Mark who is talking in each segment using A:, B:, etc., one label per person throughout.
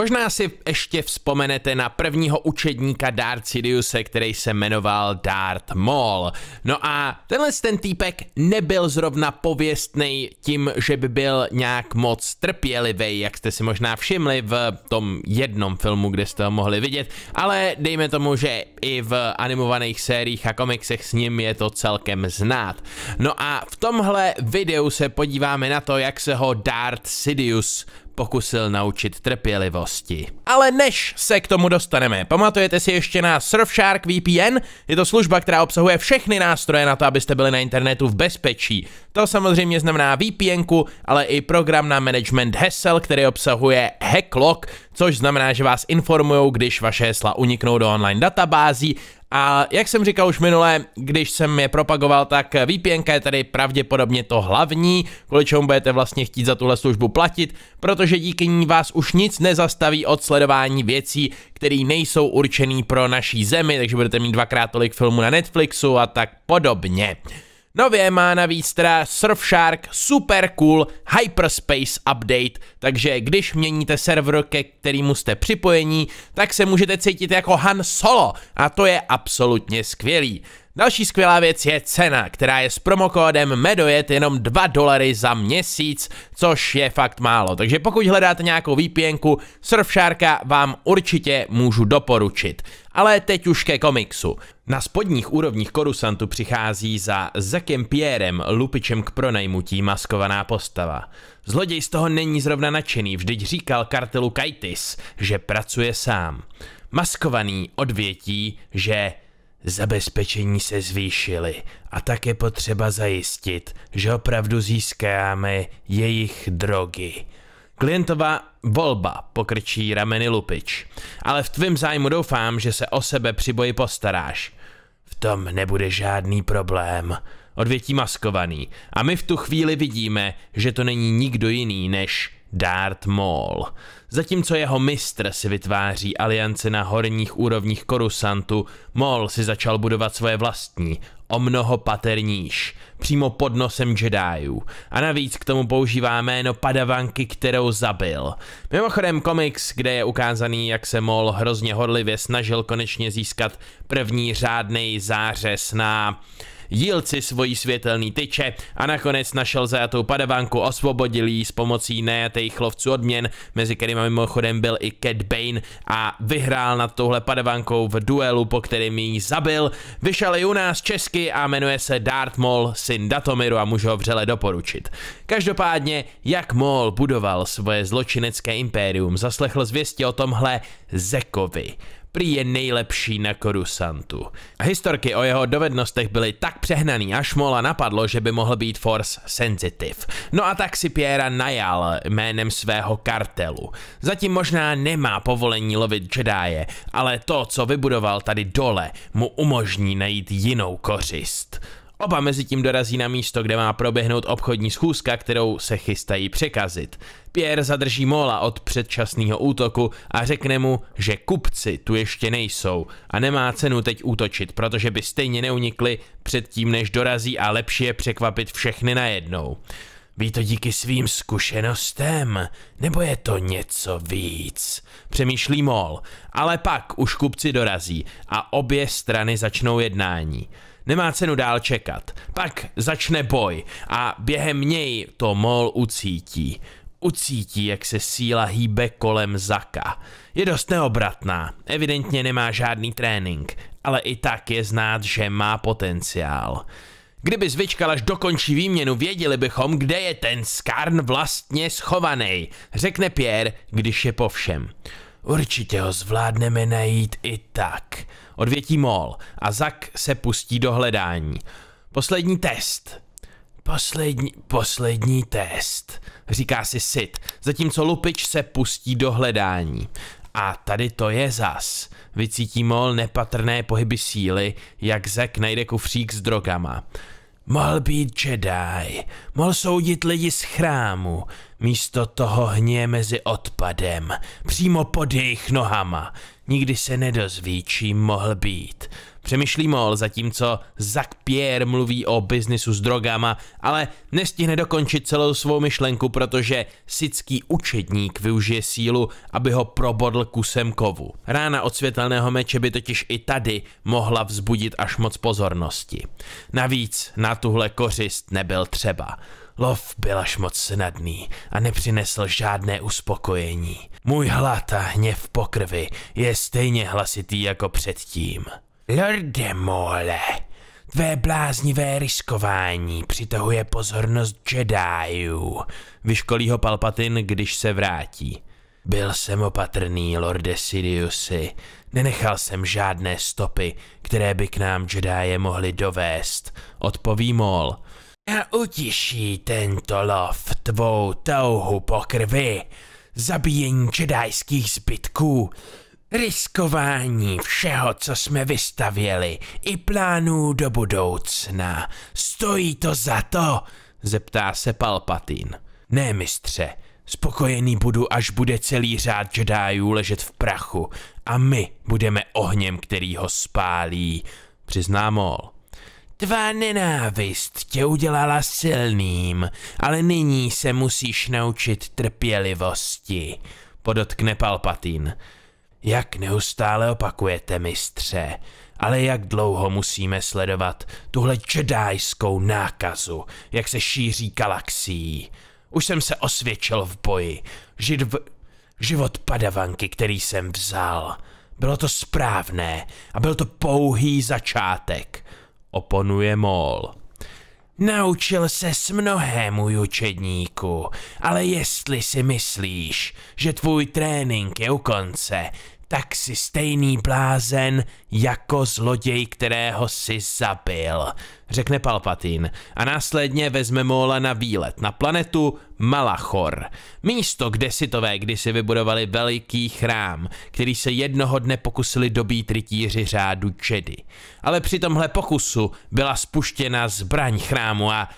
A: Možná si ještě vzpomenete na prvního učedníka Darth Sidiouse, který se jmenoval Darth Maul. No a tenhle ten týpek nebyl zrovna pověstný tím, že by byl nějak moc trpělivý, jak jste si možná všimli v tom jednom filmu, kde jste ho mohli vidět, ale dejme tomu, že i v animovaných sériích a komiksech s ním je to celkem znát. No a v tomhle videu se podíváme na to, jak se ho Darth Sidious pokusil naučit trpělivosti. Ale než se k tomu dostaneme, pamatujete si ještě na Surfshark VPN? Je to služba, která obsahuje všechny nástroje na to, abyste byli na internetu v bezpečí. To samozřejmě znamená VPN, ale i program na management hesel, který obsahuje HackLock, což znamená, že vás informují, když vaše hesla uniknou do online databází a jak jsem říkal už minule, když jsem je propagoval, tak VPN je tady pravděpodobně to hlavní, kvůli čemu budete vlastně chtít za tuhle službu platit, protože díky ní vás už nic nezastaví od sledování věcí, které nejsou určené pro naší zemi, takže budete mít dvakrát tolik filmů na Netflixu a tak podobně. Nově má navíc teda Surfshark super cool Hyperspace Update, takže když měníte server, ke kterému jste připojení, tak se můžete cítit jako Han Solo a to je absolutně skvělý. Další skvělá věc je cena, která je s promokódem MEDOJET jenom 2 dolary za měsíc, což je fakt málo. Takže pokud hledáte nějakou VPNku, Surfsharka vám určitě můžu doporučit. Ale teď už ke komiksu. Na spodních úrovních Korusantu přichází za Zekem Pierrem, lupičem k pronajmutí maskovaná postava. Zloděj z toho není zrovna nadšený, vždyť říkal kartelu Kaitis, že pracuje sám. Maskovaný odvětí, že zabezpečení se zvýšily a tak je potřeba zajistit, že opravdu získáme jejich drogy. Klientová volba, pokrčí rameny lupič. Ale v tvém zájmu doufám, že se o sebe při boji postaráš. V tom nebude žádný problém, odvětí maskovaný. A my v tu chvíli vidíme, že to není nikdo jiný než Darth Maul. Zatímco jeho mistr si vytváří aliance na horních úrovních Korusantu, Maul si začal budovat svoje vlastní, o mnoho paterníž, přímo pod nosem Jediů. A navíc k tomu používá jméno padavanky, kterou zabil. Mimochodem komiks, kde je ukázaný, jak se Mol hrozně horlivě snažil konečně získat první řádný zářez na jílci svojí světelný tyče a nakonec našel zajatou padavánku, osvobodil ji s pomocí najatých lovců odměn, mezi kterými mimochodem byl i Cat Bane a vyhrál nad touhle padavánkou v duelu, po kterém ji zabil. Vyšel i u nás česky a jmenuje se Darth Maul, syn Datomiru a můžu ho vřele doporučit. Každopádně, jak Maul budoval svoje zločinecké impérium, zaslechl zvěstí o tomhle Zekovi prý je nejlepší na Korusantu. Historky o jeho dovednostech byly tak přehnaný, až Mola napadlo, že by mohl být Force sensitive. No a tak si Piera najal jménem svého kartelu. Zatím možná nemá povolení lovit Jedi, ale to, co vybudoval tady dole, mu umožní najít jinou kořist. Oba mezi tím dorazí na místo, kde má proběhnout obchodní schůzka, kterou se chystají překazit. Pierre zadrží Mola od předčasného útoku a řekne mu, že kupci tu ještě nejsou a nemá cenu teď útočit, protože by stejně neunikli předtím, než dorazí a lepší je překvapit všechny najednou. Ví to díky svým zkušenostem, nebo je to něco víc? Přemýšlí Mol, ale pak už kupci dorazí a obě strany začnou jednání. Nemá cenu dál čekat. Pak začne boj a během něj to Mol ucítí. Ucítí, jak se síla hýbe kolem Zaka. Je dost neobratná, evidentně nemá žádný trénink, ale i tak je znát, že má potenciál. Kdyby zvyčkal až dokončí výměnu, věděli bychom, kde je ten skarn vlastně schovaný, řekne Pierre, když je po všem. Určitě ho zvládneme najít i tak, odvětí Mol a Zak se pustí do hledání. Poslední test. Poslední, poslední test, říká si Sid, zatímco Lupič se pustí do hledání. A tady to je zas. Vycítí Mol nepatrné pohyby síly, jak zek najde kufřík s drogama. Mohl být Jedi, mohl soudit lidi z chrámu, místo toho hně mezi odpadem, přímo pod jejich nohama. Nikdy se nedozví, čím mohl být. Přemýšlím mol, zatímco Zack Pierre mluví o biznisu s drogama, ale nestihne dokončit celou svou myšlenku, protože sický učedník využije sílu, aby ho probodl kusem kovu. Rána od světelného meče by totiž i tady mohla vzbudit až moc pozornosti. Navíc na tuhle kořist nebyl třeba. Lov byl až moc snadný a nepřinesl žádné uspokojení. Můj hlad a hněv pokrvi je stejně hlasitý jako předtím. Lorde mole, tvé bláznivé riskování přitahuje pozornost Jediů, vyškolí ho Palpatin, když se vrátí. Byl jsem opatrný, Lorde Siriusi. Nenechal jsem žádné stopy, které by k nám Jedáje mohli dovést, odpoví Mol. A utiší tento lov tvou touhu po krvi, zabíjení čedajských zbytků Riskování všeho, co jsme vystavěli, i plánů do budoucna. Stojí to za to? Zeptá se Palpatín. Ne, mistře, spokojený budu, až bude celý řád Jediů ležet v prachu a my budeme ohněm, který ho spálí, přizná Mol. Tvá nenávist tě udělala silným, ale nyní se musíš naučit trpělivosti, podotkne Palpatín. Jak neustále opakujete, mistře, ale jak dlouho musíme sledovat tuhle čedájskou nákazu, jak se šíří galaxií? Už jsem se osvědčil v boji. Žid v... Život padavanky, který jsem vzal. Bylo to správné a byl to pouhý začátek. Oponuje Mol. Naučil se s mnohému učedníku, ale jestli si myslíš, že tvůj trénink je u konce, tak si stejný blázen jako zloděj, kterého si zabil, řekne Palpatín a následně vezme Móla na výlet na planetu Malachor, místo, kde si sitové kdysi vybudovali veliký chrám, který se jednoho dne pokusili dobít rytíři řádu Jedi. Ale při tomhle pokusu byla spuštěna zbraň chrámu a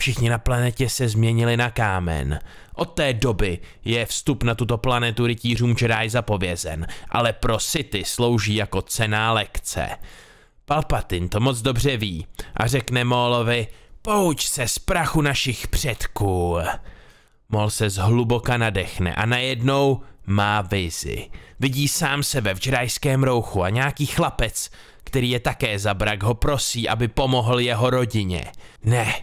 A: Všichni na planetě se změnili na kámen. Od té doby je vstup na tuto planetu rytířům Jedi zapovězen, ale pro City slouží jako cená lekce. Palpatin to moc dobře ví a řekne Mólovi, pouč se z prachu našich předků. Mol se zhluboka nadechne a najednou má vizi. Vidí sám sebe v džedajském rouchu a nějaký chlapec, který je také zabrak, ho prosí, aby pomohl jeho rodině. Ne,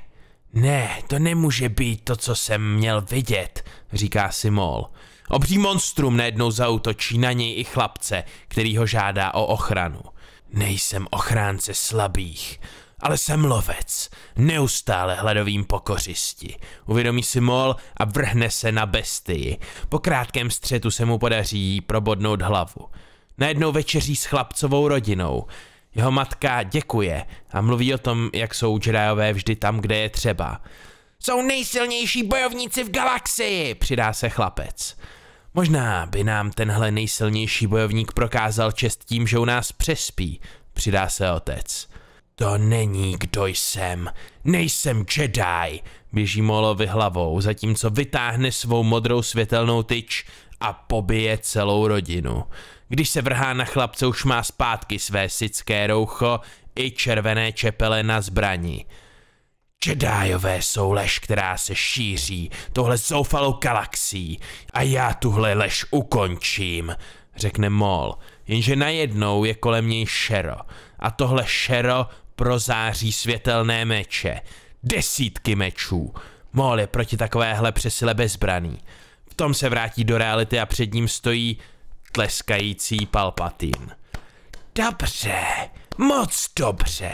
A: ne, to nemůže být to, co jsem měl vidět, říká Simol. Obří monstrum najednou zautočí na něj i chlapce, který ho žádá o ochranu. Nejsem ochránce slabých, ale jsem lovec. Neustále hledovým pokořisti. Uvědomí si Mol a vrhne se na bestii. Po krátkém střetu se mu podaří jí probodnout hlavu. Najednou večeří s chlapcovou rodinou. Jeho matka děkuje a mluví o tom, jak jsou Jediové vždy tam, kde je třeba. Jsou nejsilnější bojovníci v galaxii, přidá se chlapec. Možná by nám tenhle nejsilnější bojovník prokázal čest tím, že u nás přespí, přidá se otec. To není, kdo jsem. Nejsem Jedi, běží Molovi hlavou, zatímco vytáhne svou modrou světelnou tyč a pobije celou rodinu. Když se vrhá na chlapce, už má zpátky své sické roucho i červené čepele na zbraní. Čedájové jsou lež, která se šíří tohle zoufalou galaxií a já tuhle lež ukončím, řekne Mol, jenže najednou je kolem něj šero a tohle šero prozáří světelné meče. Desítky mečů. Mol je proti takovéhle přesile bezbraný. V tom se vrátí do reality a před ním stojí tleskající Palpatín. Dobře, moc dobře.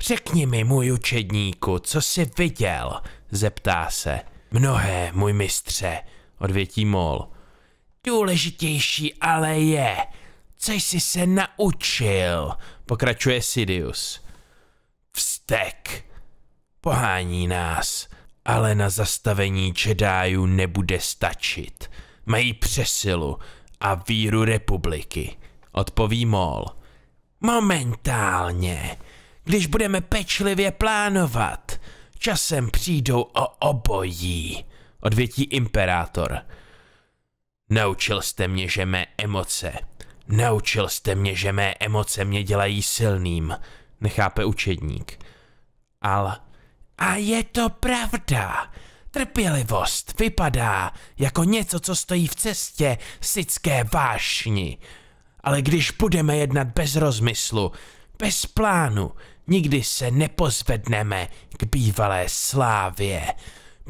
A: Řekni mi, můj učedníku, co jsi viděl? Zeptá se. Mnohé, můj mistře, odvětí Mol. Důležitější ale je, co jsi se naučil, pokračuje Sidious. Vztek pohání nás, ale na zastavení čedájů nebude stačit. Mají přesilu a víru republiky, odpoví Mol. Momentálně, když budeme pečlivě plánovat, časem přijdou o obojí, odvětí imperátor. Naučil jste mě, že mé emoce, naučil jste mě, že mé emoce mě dělají silným, nechápe učedník. Al, a je to pravda, Trpělivost vypadá jako něco, co stojí v cestě sické vášni. Ale když budeme jednat bez rozmyslu, bez plánu, nikdy se nepozvedneme k bývalé slávě.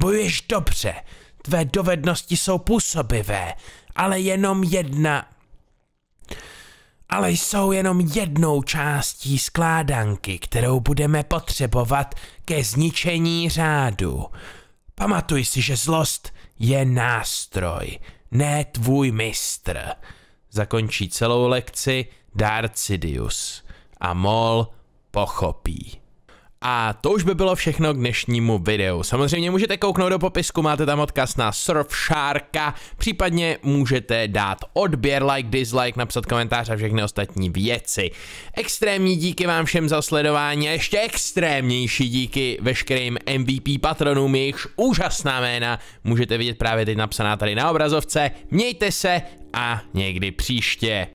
A: Bojuješ dobře, tvé dovednosti jsou působivé, ale jenom jedna... Ale jsou jenom jednou částí skládanky, kterou budeme potřebovat ke zničení řádu. Pamatuj si, že zlost je nástroj, ne tvůj mistr. Zakončí celou lekci Darcidius a Mol pochopí. A to už by bylo všechno k dnešnímu videu. Samozřejmě můžete kouknout do popisku, máte tam odkaz na Surfsharka, případně můžete dát odběr, like, dislike, napsat komentář a všechny ostatní věci. Extrémní díky vám všem za sledování a ještě extrémnější díky veškerým MVP patronům, jejichž úžasná jména můžete vidět právě teď napsaná tady na obrazovce. Mějte se a někdy příště.